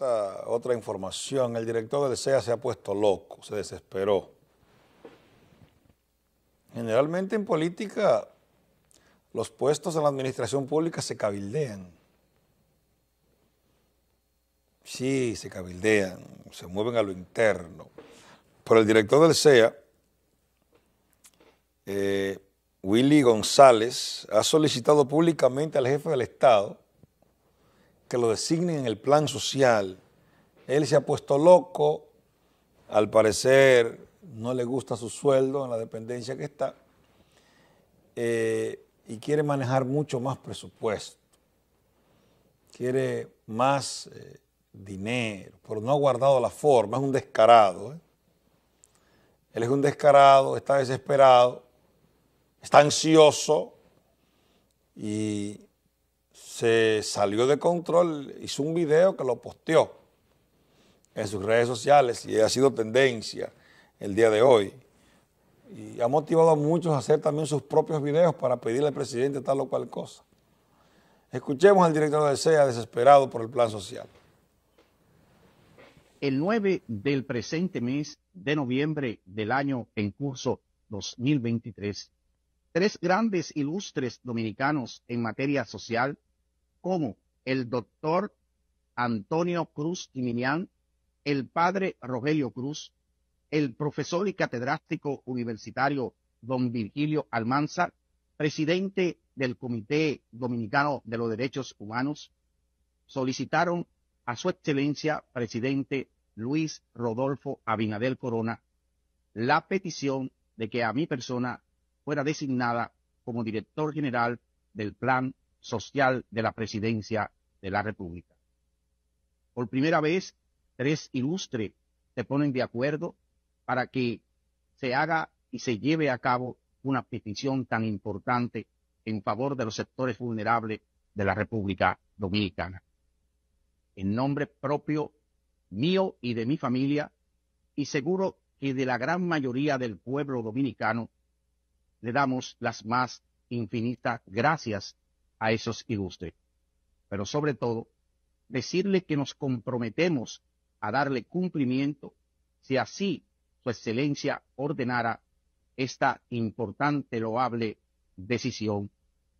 otra información, el director del CEA se ha puesto loco, se desesperó. Generalmente en política los puestos en la administración pública se cabildean. Sí, se cabildean, se mueven a lo interno. Pero el director del CEA, eh, Willy González, ha solicitado públicamente al jefe del Estado que lo designen en el plan social. Él se ha puesto loco, al parecer no le gusta su sueldo en la dependencia que está eh, y quiere manejar mucho más presupuesto, quiere más eh, dinero, pero no ha guardado la forma, es un descarado. ¿eh? Él es un descarado, está desesperado, está ansioso y se salió de control, hizo un video que lo posteó en sus redes sociales y ha sido tendencia el día de hoy. Y ha motivado a muchos a hacer también sus propios videos para pedirle al presidente tal o cual cosa. Escuchemos al director de SEA desesperado por el plan social. El 9 del presente mes de noviembre del año en curso 2023, tres grandes ilustres dominicanos en materia social, como el doctor Antonio Cruz Quiminián, el padre Rogelio Cruz, el profesor y catedrático universitario don Virgilio Almanza, presidente del Comité Dominicano de los Derechos Humanos, solicitaron a su excelencia presidente Luis Rodolfo Abinadel Corona la petición de que a mi persona fuera designada como director general del Plan Social de la Presidencia de la República. Por primera vez, tres ilustres se ponen de acuerdo para que se haga y se lleve a cabo una petición tan importante en favor de los sectores vulnerables de la República Dominicana. En nombre propio mío y de mi familia, y seguro que de la gran mayoría del pueblo dominicano, le damos las más infinitas gracias a esos ilustres. Pero sobre todo, decirle que nos comprometemos a darle cumplimiento si así su excelencia ordenara esta importante, loable decisión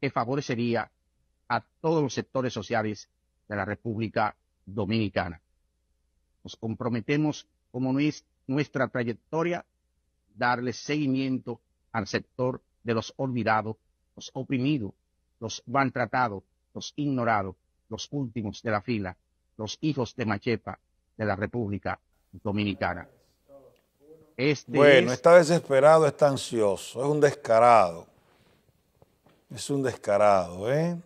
que favorecería a todos los sectores sociales de la República Dominicana. Nos comprometemos, como es nuestra trayectoria, darle seguimiento al sector de los olvidados, los oprimidos, los maltratados, los ignorados, los últimos de la fila, los hijos de Machepa de la República Dominicana. Este bueno, está desesperado, está ansioso, es un descarado. Es un descarado, ¿eh?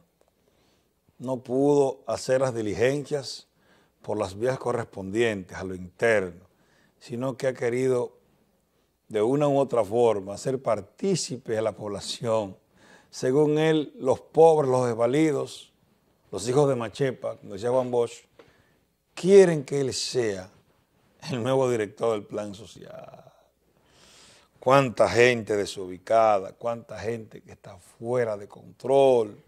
No pudo hacer las diligencias por las vías correspondientes a lo interno, sino que ha querido de una u otra forma, ser partícipes de la población. Según él, los pobres, los desvalidos, los hijos de Machepa, como decía Juan Bosch, quieren que él sea el nuevo director del plan social. Cuánta gente desubicada, cuánta gente que está fuera de control,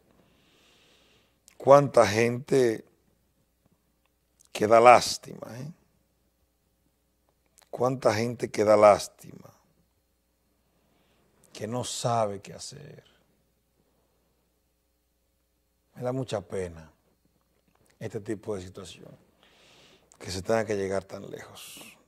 cuánta gente que da lástima, ¿eh? cuánta gente que da lástima que no sabe qué hacer. Me da mucha pena este tipo de situación, que se tenga que llegar tan lejos.